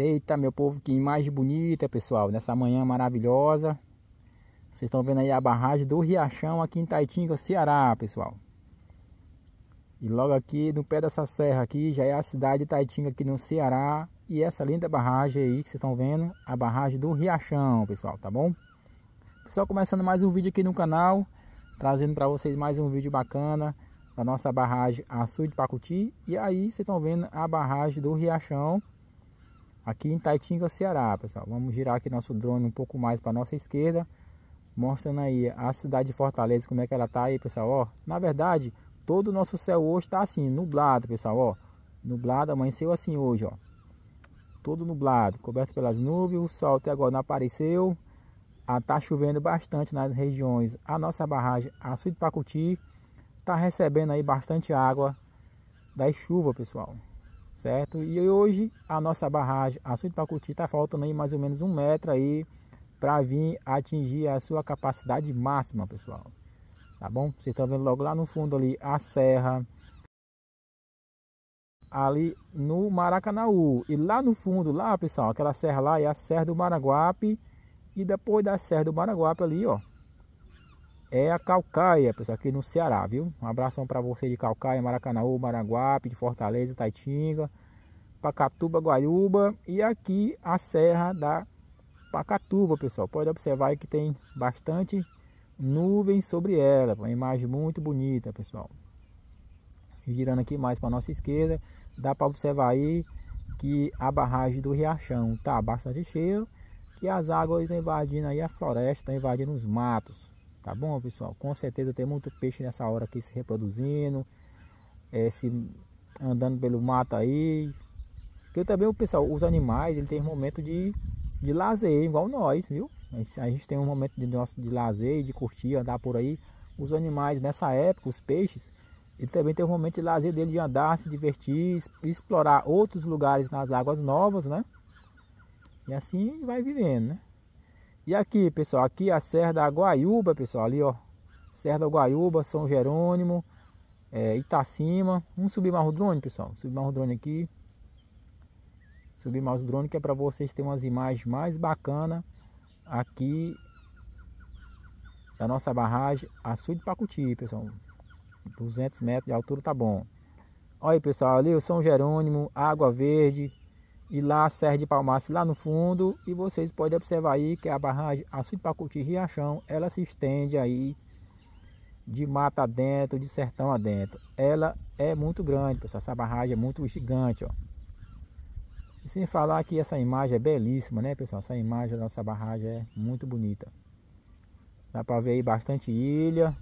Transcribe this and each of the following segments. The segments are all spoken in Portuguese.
Eita, meu povo, que imagem bonita, pessoal, nessa manhã maravilhosa. Vocês estão vendo aí a barragem do Riachão aqui em Taitinga, Ceará, pessoal. E logo aqui no pé dessa serra aqui já é a cidade de Taitinga aqui no Ceará. E essa linda barragem aí que vocês estão vendo, a barragem do Riachão, pessoal, tá bom? Pessoal, começando mais um vídeo aqui no canal, trazendo para vocês mais um vídeo bacana da nossa barragem Açu de Pacuti. E aí vocês estão vendo a barragem do Riachão, aqui em Taitinga, Ceará, pessoal. Vamos girar aqui nosso drone um pouco mais para nossa esquerda, mostrando aí a cidade de Fortaleza, como é que ela tá aí, pessoal, ó. Na verdade, todo o nosso céu hoje está assim, nublado, pessoal, ó. Nublado, amanheceu assim hoje, ó. Todo nublado, coberto pelas nuvens, o sol até agora não apareceu. Ah, tá chovendo bastante nas regiões. A nossa barragem, Açude Pacuti, tá recebendo aí bastante água da chuva, pessoal certo? E hoje a nossa barragem, a Sul de Pacuti, está faltando aí mais ou menos um metro aí para vir atingir a sua capacidade máxima, pessoal. Tá bom? Vocês estão vendo logo lá no fundo ali a serra. Ali no Maracanaú. E lá no fundo, lá, pessoal, aquela serra lá é a Serra do Maraguape. E depois da Serra do Maraguape ali, ó, é a Calcaia, pessoal, aqui no Ceará, viu? Um abração para você de Calcaia, Maracanaú, Maranguape, de Fortaleza, Taitinga, Pacatuba, Guaiúba e aqui a Serra da Pacatuba, pessoal. Pode observar que tem bastante nuvens sobre ela, uma imagem muito bonita, pessoal. Girando aqui mais para nossa esquerda, dá para observar aí que a barragem do Riachão tá bastante cheia e as águas invadindo aí a floresta, invadindo os matos. Tá bom, pessoal? Com certeza tem muito peixe nessa hora aqui se reproduzindo. É, se andando pelo mato aí. eu também, o pessoal, os animais, ele tem momento de, de lazer, igual nós, viu? A gente, tem um momento de, nosso, de lazer, de curtir, andar por aí. Os animais, nessa época, os peixes, ele também tem um momento de lazer dele, de andar, se divertir, explorar outros lugares nas águas novas, né? E assim vai vivendo, né? E aqui, pessoal, aqui é a Serra da Guaiúba, pessoal, ali, ó. Serra da Guaiúba, São Jerônimo, é, Itacima. Vamos subir mais o drone, pessoal. Subir mais o drone aqui. Subir mais o drone que é para vocês terem umas imagens mais bacanas aqui da nossa barragem Açu de Pacuti, pessoal. 200 metros de altura tá bom. Olha aí, pessoal, ali o São Jerônimo, Água Verde, e lá a Serra de Palmas lá no fundo e vocês podem observar aí que a barragem Açude Pacuti Riachão ela se estende aí de mata adentro, de sertão adentro. Ela é muito grande, pessoal. Essa barragem é muito gigante, ó. E sem falar que essa imagem é belíssima, né, pessoal? Essa imagem da nossa barragem é muito bonita. Dá para ver aí bastante ilha.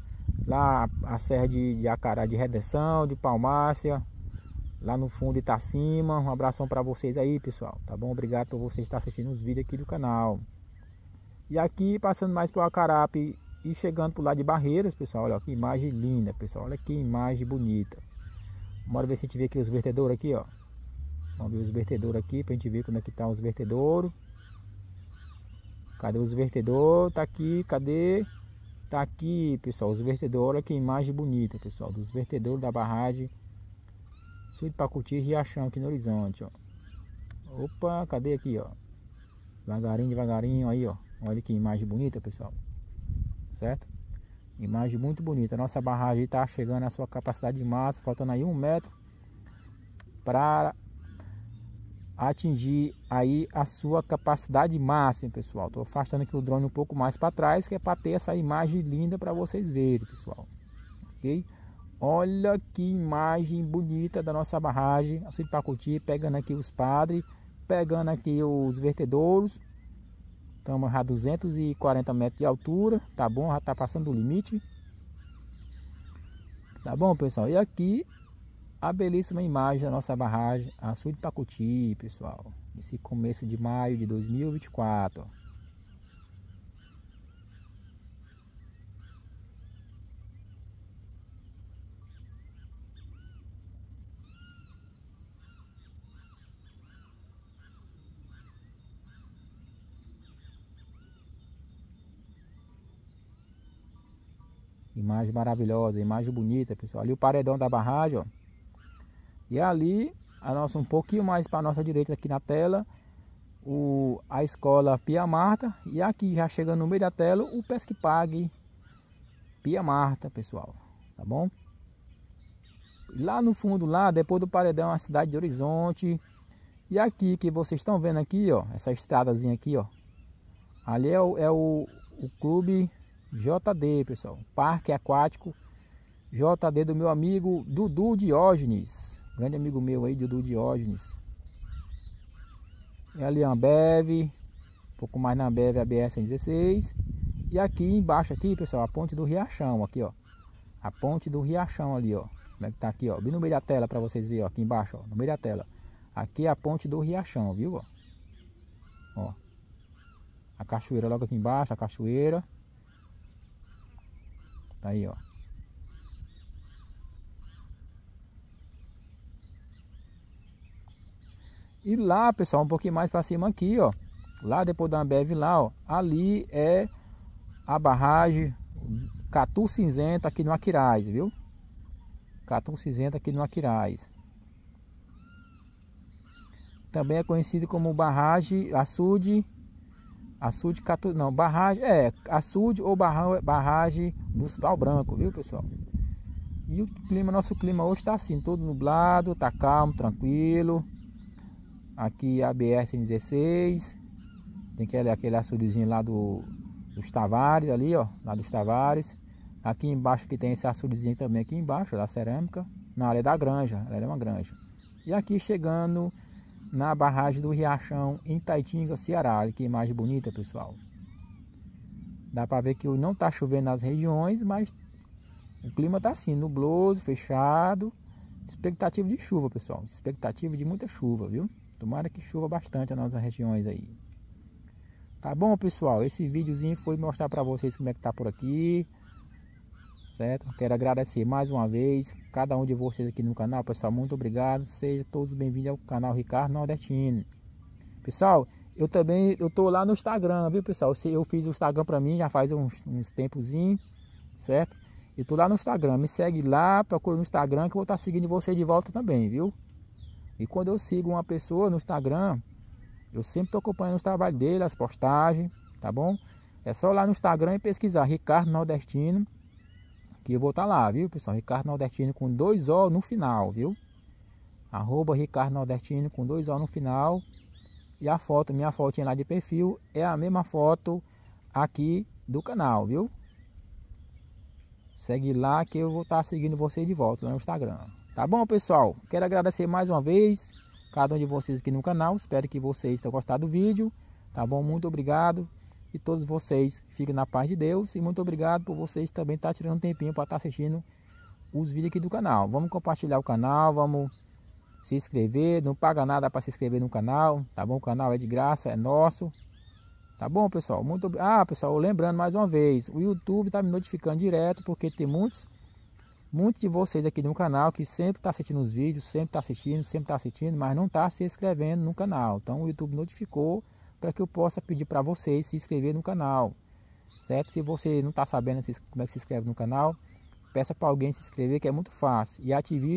Lá a serra de, de Acará de Redenção, de Palmácia, lá no fundo Itacima. Tá um abração para vocês aí, pessoal. Tá bom? Obrigado por vocês estar assistindo os vídeos aqui do canal. E aqui, passando mais pro Acarape e chegando pro lado de Barreiras, pessoal. Olha ó, que imagem linda, pessoal. Olha que imagem bonita. Bora ver se a gente vê aqui os vertedouros aqui, ó. Vamos ver os vertedouros aqui pra gente ver como é que tá os vertedouros. Cadê os vertedouros? Tá aqui, cadê? Tá aqui, pessoal, os vertedouros. Olha que imagem bonita, pessoal. Dos vertedouros da barragem curtir Pacuti Riachão aqui no horizonte, ó. Opa, cadê aqui, ó? Devagarinho, devagarinho aí, ó. Olha que imagem bonita, pessoal. Certo? Imagem muito bonita. Nossa barragem está chegando à sua capacidade de massa, faltando aí um metro para atingir aí a sua capacidade máxima, pessoal. Estou afastando aqui o drone um pouco mais para trás, que é para ter essa imagem linda para vocês verem, pessoal. Ok? Olha que imagem bonita da nossa barragem, de assim, Pacuti, pegando aqui os padres, pegando aqui os vertedouros. Estamos a 240 metros de altura, tá bom? Já está passando o limite. Tá bom, pessoal? E aqui a belíssima imagem da nossa barragem de Pacuti, pessoal. Esse começo de maio de 2024, ó. Imagem maravilhosa, imagem bonita, pessoal. Ali o paredão da barragem, ó. E ali, a nossa, um pouquinho mais para a nossa direita aqui na tela, o, a escola Pia Marta. E aqui, já chegando no meio da tela, o pesque-pague Pia Marta, pessoal. Tá bom? Lá no fundo, lá, depois do paredão, a cidade de Horizonte. E aqui, que vocês estão vendo aqui, ó, essa estradazinha aqui, ó. Ali é o, é o, o clube JD, pessoal. Parque Aquático JD do meu amigo Dudu Diógenes. Grande amigo meu aí, Dudu Diógenes. E é ali Ambev, um pouco mais na Ambev, a BR-116. E aqui embaixo, aqui, pessoal, a ponte do Riachão, aqui, ó. A ponte do Riachão ali, ó. Como é que tá aqui, ó? Bem no meio da tela para vocês verem, ó, aqui embaixo, ó, no meio da tela. Aqui é a ponte do Riachão, viu, ó? Ó. A cachoeira logo aqui embaixo, a cachoeira. Aí, ó. E lá, pessoal, um pouquinho mais para cima aqui, ó. Lá depois da Ambev lá, ó. Ali é a barragem Catu Cinzenta aqui no Aquiraz, viu? Catu Cinzenta aqui no Aquiraz. Também é conhecido como barragem açude açude Catu, não, barragem, é, açude ou barragem dos pau branco, viu pessoal? E o clima, nosso clima hoje está assim, todo nublado, tá calmo, tranquilo. Aqui é a BR-116, tem aquele, aquele açudezinho lá do, dos Tavares, ali ó, lá dos Tavares. Aqui embaixo que tem esse açudezinho também, aqui embaixo, da cerâmica, na área é da granja, ela é uma granja. E aqui chegando na barragem do Riachão, em Taitinga, Ceará. Olha que imagem bonita, pessoal. Dá para ver que não está chovendo nas regiões, mas o clima está assim, nubloso, fechado. Expectativa de chuva, pessoal. Expectativa de muita chuva, viu? Tomara que chova bastante nas nossas regiões aí. Tá bom, pessoal? Esse videozinho foi mostrar para vocês como é que tá por aqui. Certo? Quero agradecer mais uma vez cada um de vocês aqui no canal, pessoal. Muito obrigado. Sejam todos bem-vindos ao canal Ricardo Nordestino. Pessoal, eu também, eu tô lá no Instagram, viu, pessoal? Eu fiz o Instagram para mim já faz uns, uns tempozinho, certo? Eu tô lá no Instagram, me segue lá, procura no Instagram que eu vou estar tá seguindo você de volta também, viu? E quando eu sigo uma pessoa no Instagram, eu sempre tô acompanhando os trabalhos dele, as postagens, tá bom? É só lá no Instagram e pesquisar Ricardo Nordestino, que eu vou estar tá lá, viu, pessoal? Ricardo Nordestino com dois O no final, viu? Arroba Ricardo Nordestino com dois O no final. E a foto, minha fotinha lá de perfil é a mesma foto aqui do canal, viu? Segue lá que eu vou estar tá seguindo vocês de volta no Instagram. Tá bom, pessoal? Quero agradecer mais uma vez cada um de vocês aqui no canal. Espero que vocês tenham gostado do vídeo. Tá bom? Muito obrigado. E todos vocês fiquem na paz de Deus. E muito obrigado por vocês também estar tá tirando um tempinho para estar tá assistindo os vídeos aqui do canal. Vamos compartilhar o canal, vamos se inscrever, não paga nada para se inscrever no canal, tá bom? O canal é de graça, é nosso. Tá bom, pessoal? Muito Ah, pessoal, lembrando mais uma vez, o YouTube tá me notificando direto porque tem muitos muitos de vocês aqui no canal que sempre tá assistindo os vídeos, sempre tá assistindo, sempre tá assistindo, mas não tá se inscrevendo no canal. Então o YouTube notificou para que eu possa pedir para vocês se inscrever no canal. Certo? Se você não tá sabendo como é que se inscreve no canal, Peça para alguém se inscrever que é muito fácil. E,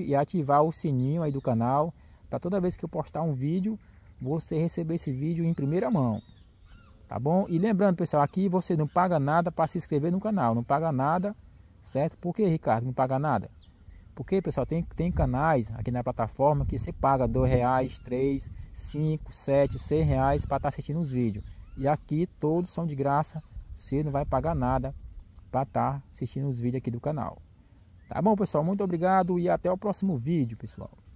e ativar o sininho aí do canal para toda vez que eu postar um vídeo, você receber esse vídeo em primeira mão. Tá bom? E lembrando, pessoal, aqui você não paga nada para se inscrever no canal. Não paga nada, certo? Por que, Ricardo, não paga nada? Porque, pessoal, tem, tem canais aqui na plataforma que você paga dois reais, três, cinco, sete, 100 reais para estar tá assistindo os vídeos. E aqui todos são de graça, você não vai pagar nada para estar tá assistindo os vídeos aqui do canal. Tá bom, pessoal? Muito obrigado e até o próximo vídeo, pessoal.